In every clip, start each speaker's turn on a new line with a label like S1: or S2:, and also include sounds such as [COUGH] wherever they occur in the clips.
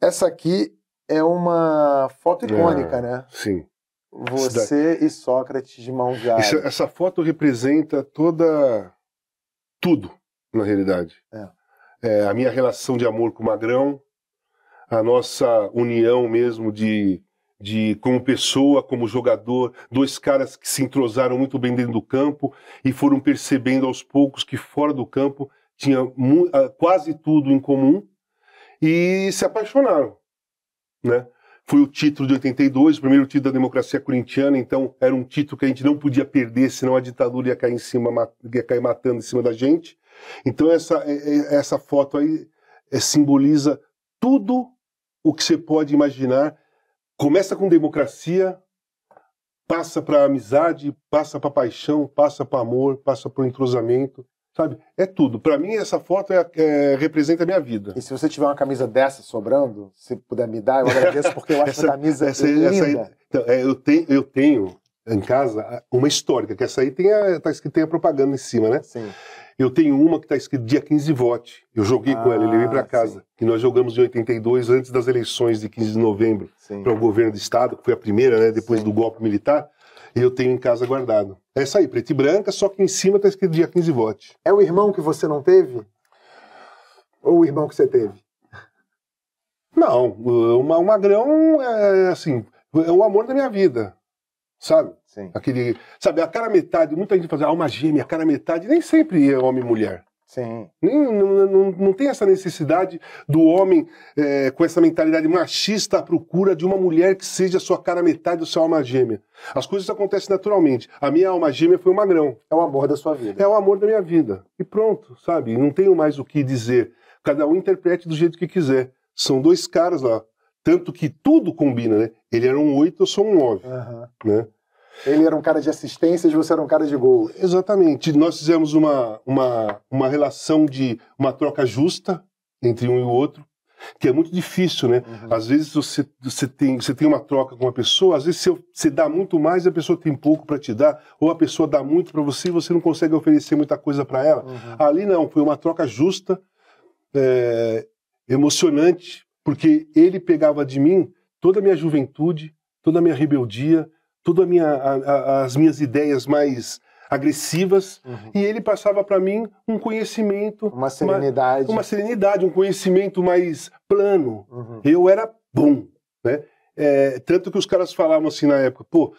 S1: Essa aqui é uma foto é, icônica, é, né? Sim. Você e Sócrates de mãos dadas. Essa foto representa toda.
S2: tudo, na realidade. É. É, a minha relação de amor com o Magrão, a nossa união mesmo de, de como pessoa, como jogador, dois caras que se entrosaram muito bem dentro do campo e foram percebendo aos poucos que fora do campo tinha ah, quase tudo em comum e se apaixonaram, né? Foi o título de 82, o primeiro título da democracia corintiana, então era um título que a gente não podia perder, senão a ditadura ia cair em cima, ia cair matando em cima da gente. Então essa é, é, essa foto aí é, simboliza tudo o que você pode imaginar. Começa com democracia, passa para amizade, passa para paixão, passa para amor, passa para entrosamento Sabe? É tudo. Para mim, essa foto é, é, representa a minha vida. E se você tiver uma camisa dessa sobrando, se puder me dar, eu agradeço, porque eu acho essa, que a camisa essa, linda. Essa, então, é, eu, tenho, eu tenho em casa uma histórica, que essa aí tem a, tá escrito, tem a propaganda em cima, né? Sim. Eu tenho uma que está escrito dia 15 vote. Eu joguei ah, com ela, ele veio para ah, casa. Sim. nós jogamos em 82, antes das eleições de 15 de novembro, para o governo do Estado, que foi a primeira, né, depois sim. do golpe militar eu tenho em casa guardado. É essa aí, preta e branca, só que em cima está escrito dia 15 vote. É o irmão que você não teve? Ou o irmão que você teve? Não, o Magrão é assim, é o amor da minha vida, sabe? Sim. Aquele, sabe, a cara metade, muita gente fala, alma assim, ah, gêmea, a cara metade, nem sempre é homem e mulher. Sim. Não, não, não, não tem essa necessidade do homem é, com essa mentalidade machista à procura de uma mulher que seja a sua cara metade do seu alma gêmea. As coisas acontecem naturalmente. A minha alma gêmea foi o magrão. É o amor da sua vida. É o amor da minha vida. E pronto, sabe? Não tenho mais o que dizer. Cada um interprete do jeito que quiser. São dois caras lá. Tanto que tudo combina, né? Ele era um oito, eu sou um nove. Uhum. Né? Ele era um cara de assistências, você era um cara de gol. Exatamente. Nós fizemos uma, uma, uma relação de uma troca justa entre um e o outro, que é muito difícil, né? Uhum. Às vezes você, você, tem, você tem uma troca com uma pessoa, às vezes você, você dá muito mais e a pessoa tem pouco para te dar, ou a pessoa dá muito para você e você não consegue oferecer muita coisa para ela. Uhum. Ali não, foi uma troca justa, é, emocionante, porque ele pegava de mim toda a minha juventude, toda a minha rebeldia, todas minha, as minhas ideias mais agressivas uhum. e ele passava para mim um conhecimento uma serenidade uma, uma, serenidade um conhecimento mais plano uhum. eu era bom né é, tanto que os caras falavam assim na época pô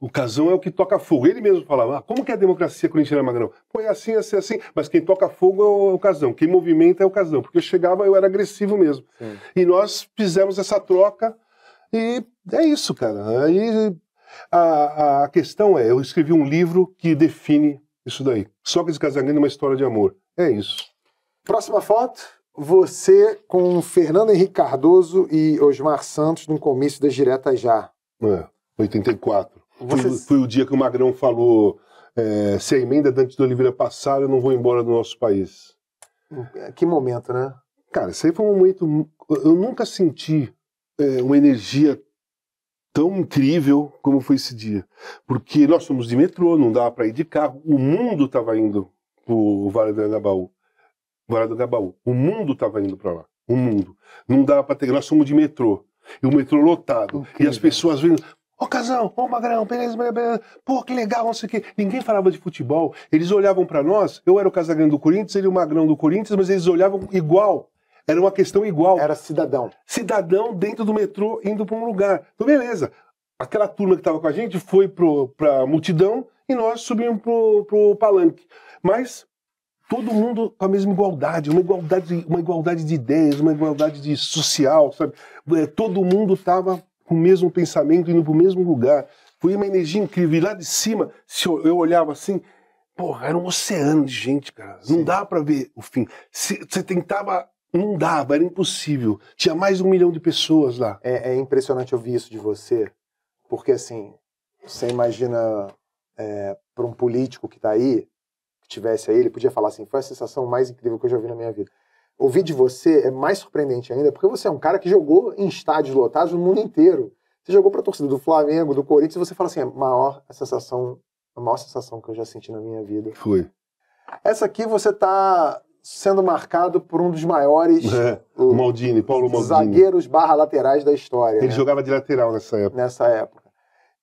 S2: o casão é o que toca fogo. Ele mesmo falava, ah, como que é a democracia corintiana Magrão? Pô, é assim, é assim, é assim. Mas quem toca fogo é, é o casão, quem movimenta é o casão. Porque eu chegava, eu era agressivo mesmo. Sim. E nós fizemos essa troca e é isso, cara. Aí a, a questão é, eu escrevi um livro que define isso daí. Só Sócrates Casagrande, uma história de amor. É isso.
S1: Próxima foto, você com Fernando Henrique Cardoso e Osmar Santos num comício das diretas já.
S2: É, 84. Você... Foi, foi o dia que o Magrão falou é, se a emenda Dante de Oliveira passar, eu não vou embora do nosso país. É, que momento, né? Cara, isso aí foi um momento... Eu nunca senti é, uma energia tão incrível como foi esse dia. Porque nós fomos de metrô, não dava para ir de carro, o mundo estava indo para o Vale do Angabaú. Vale do Angabaú. O mundo estava indo para lá. O mundo. Não dava para ter. Nós fomos de metrô. E o metrô lotado. e as pessoas vindo. Ô oh, Casão, ô oh, Magrão, beleza, beleza, pô, que legal, não sei o quê. Ninguém falava de futebol. Eles olhavam para nós, eu era o Casagrande do Corinthians, ele o Magrão do Corinthians, mas eles olhavam igual. Era uma questão igual. Era cidadão. Cidadão dentro do metrô indo para um lugar. Então, beleza. Aquela turma que estava com a gente foi para a multidão e nós subimos para o palanque. Mas todo mundo com a mesma igualdade, uma igualdade, uma igualdade de ideias, uma igualdade de social, sabe? É, todo mundo estava com o mesmo pensamento, indo para o mesmo lugar. Foi uma energia incrível. E lá de cima, se eu, eu olhava assim, porra, era um oceano de gente, cara. Sim. Não dá para ver o fim. Se, você tentava não dava, era impossível. Tinha mais de um
S1: milhão de pessoas lá. É, é impressionante ouvir isso de você, porque assim, você imagina é, para um político que está aí, que tivesse aí, ele podia falar assim: foi a sensação mais incrível que eu já vi na minha vida. Ouvir de você é mais surpreendente ainda, porque você é um cara que jogou em estádios lotados no mundo inteiro. Você jogou para a torcida do Flamengo, do Corinthians, e você fala assim: é a maior sensação, a maior sensação que eu já senti na minha vida. Foi. Essa aqui você tá sendo marcado por um dos maiores é, o Maldini,
S2: Paulo Maldini. zagueiros
S1: barra laterais da história. Ele né? jogava de lateral nessa época. Nessa época.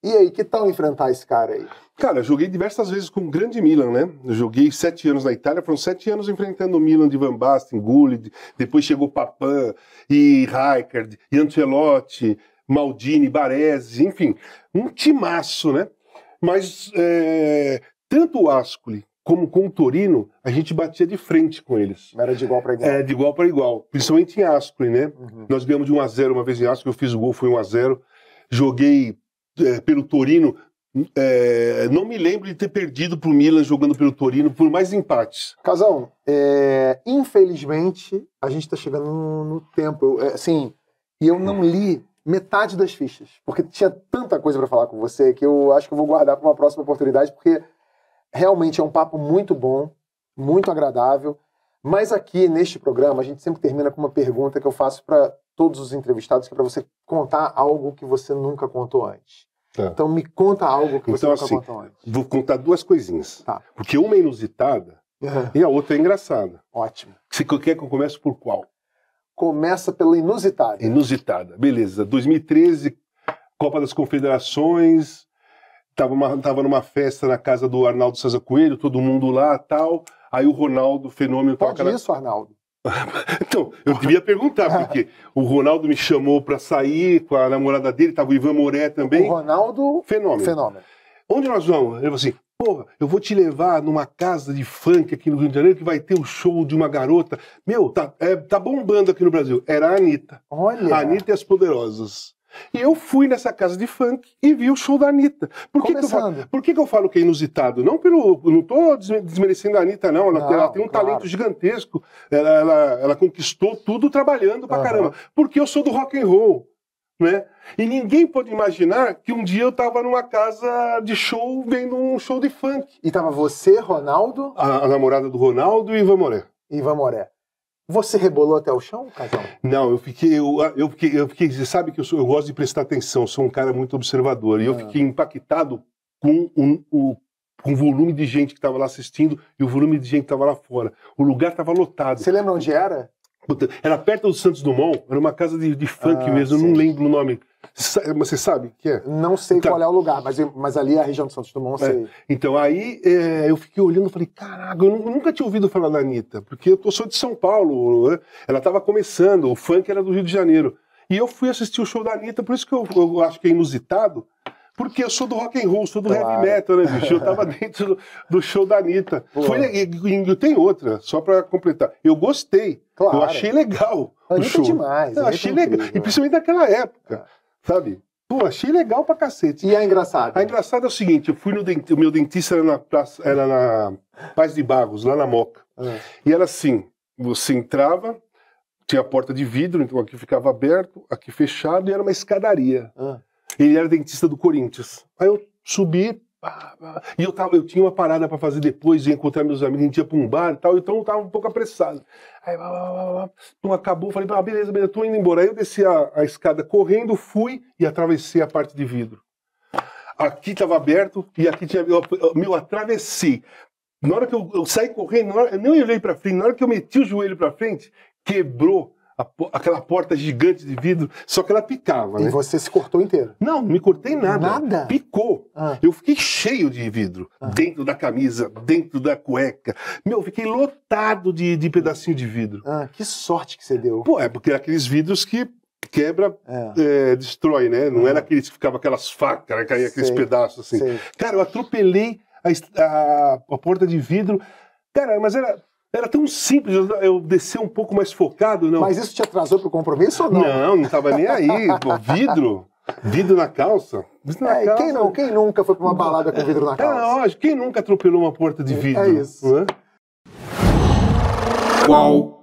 S1: E aí, que tal
S2: enfrentar esse cara aí? Cara, eu joguei diversas vezes com o grande Milan, né? Eu joguei sete anos na Itália, foram sete anos enfrentando o Milan de Van Basten, Gullit, depois chegou Papan, e Rijkaard, e Ancelotti, Maldini, Baresi, enfim, um timaço, né? Mas é, tanto o Ascoli como com o Torino, a gente batia de frente com eles. Era de igual para igual. É, de igual para igual. Principalmente em Ascoli, né? Uhum. Nós ganhamos de 1 a 0 uma vez em Ascoli, eu fiz o gol, foi 1 a 0 Joguei é, pelo Torino. É, não me lembro de ter perdido para o Milan jogando pelo Torino por mais empates.
S1: Casão, é, infelizmente, a gente está chegando no, no tempo. Eu, é, assim, e eu não li metade das fichas, porque tinha tanta coisa para falar com você que eu acho que eu vou guardar para uma próxima oportunidade, porque Realmente é um papo muito bom, muito agradável. Mas aqui neste programa a gente sempre termina com uma pergunta que eu faço para todos os entrevistados, que é para você contar algo que você nunca contou antes. Tá. Então me conta algo que você então, nunca assim, contou antes.
S2: Vou contar duas coisinhas. Tá. Porque uma é inusitada uhum. e a outra é engraçada. Ótimo. Você quer que eu comece por qual? Começa pela inusitada. Inusitada, beleza. 2013, Copa das Confederações, tava, uma, tava numa festa na casa do Arnaldo César Coelho, todo mundo lá tal. Aí o Ronaldo, fenômeno, Pode toca. isso, na... Arnaldo? [LAUGHS] então, eu devia perguntar, porque o Ronaldo me chamou para sair com a namorada dele, tava o Ivan Moré também. O Ronaldo. Fenômeno. Fenômeno. Onde nós vamos? Ele falou assim: porra, eu vou te levar numa casa de funk aqui no Rio de Janeiro que vai ter o um show de uma garota. Meu, tá, é, tá bombando aqui no Brasil. Era a Anitta. Olha. A Anitta e as Poderosas. E eu fui nessa casa de funk e vi o show da Anitta. Por, que, que, eu falo, por que, que, eu falo que é inusitado? Não pelo. Não estou desmerecendo a Anitta, não. Ela, não, ela tem um claro. talento gigantesco. Ela, ela, ela, conquistou tudo trabalhando pra uhum. caramba. Porque eu sou do rock and roll. Né? E ninguém pode imaginar que um dia eu estava numa casa de show vendo um show de funk. E tava você, Ronaldo? A, a namorada do Ronaldo e Ivan Moré. Ivan Moré. Você rebolou até o chão, casal? Não, eu fiquei, eu, eu fiquei, eu fiquei. Você sabe que eu, sou, eu gosto de prestar atenção, sou um cara muito observador. E eu ah. fiquei impactado com um, o, com o volume de gente que estava lá assistindo e o volume de gente que estava lá fora. O lugar estava lotado. Você lembra onde era? Era perto do Santos Dumont, era uma casa de, de funk ah, mesmo, sim. eu não lembro o nome. Você sabe que é? Não sei então, qual é o lugar, mas, mas ali é a região de Santos Dumont, é. Então, aí é, eu fiquei olhando e falei, caraca, eu nunca tinha ouvido falar da Anitta, porque eu sou de São Paulo, né? ela estava começando, o funk era do Rio de Janeiro. E eu fui assistir o show da Anitta, por isso que eu, eu acho que é inusitado, porque eu sou do rock and roll, sou do claro. heavy metal, né, bicho? Eu tava [LAUGHS] dentro do, do show da Anitta. Foi, e, e tem outra, só para completar. Eu gostei. Claro. Eu achei legal. A o é show. demais. Eu é achei incrível. legal. E principalmente naquela época, é. sabe? Pô, achei legal pra cacete. E a engraçada? A engraçada é o seguinte: eu fui no dentista, o meu dentista era na, praça, era na Paz de Barros, lá na Moca. É. E era assim: você entrava, tinha a porta de vidro, então aqui ficava aberto, aqui fechado, e era uma escadaria. É. Ele era dentista do Corinthians. Aí eu subi, e eu, tava, eu tinha uma parada para fazer depois de encontrar meus amigos, a gente ia pra um bar e tal, então eu tava um pouco apressado. Aí, blá, blá, blá, blá. Então, acabou, falei, ah, beleza, beleza, tô indo embora. Aí eu desci a, a, escada correndo, fui e atravessei a parte de vidro. Aqui tava aberto e aqui tinha. Eu, meu, atravessei. Na hora que eu, eu saí correndo, hora, eu nem olhei para frente, na hora que eu meti o joelho para frente, quebrou a, aquela porta gigante de vidro, só que ela picava. E né? você se cortou inteiro? Não, não me cortei nada. Nada? Picou. Ah. Eu fiquei cheio de vidro, ah. dentro da camisa, dentro da cueca. Meu, fiquei lotado de, de pedacinho de vidro. Ah, que sorte que você deu. Pô, é porque é aqueles vidros que quebra, é. É, destrói, né? Não ah. era aqueles que ficava aquelas facas, né? caía aqueles pedaços assim. Sei. Cara, eu atropelei a, a, a porta de vidro. Cara, mas era era tão simples eu descer um pouco mais focado, não. Mas isso te atrasou para o compromisso ou não? Não, não estava nem aí. [LAUGHS] vidro, vidro na calça. Vidro na é, calça. Quem, não, quem nunca foi para uma balada com vidro na ah, calça? É, lógico. Quem nunca atropelou uma porta de é vidro? É isso. Qual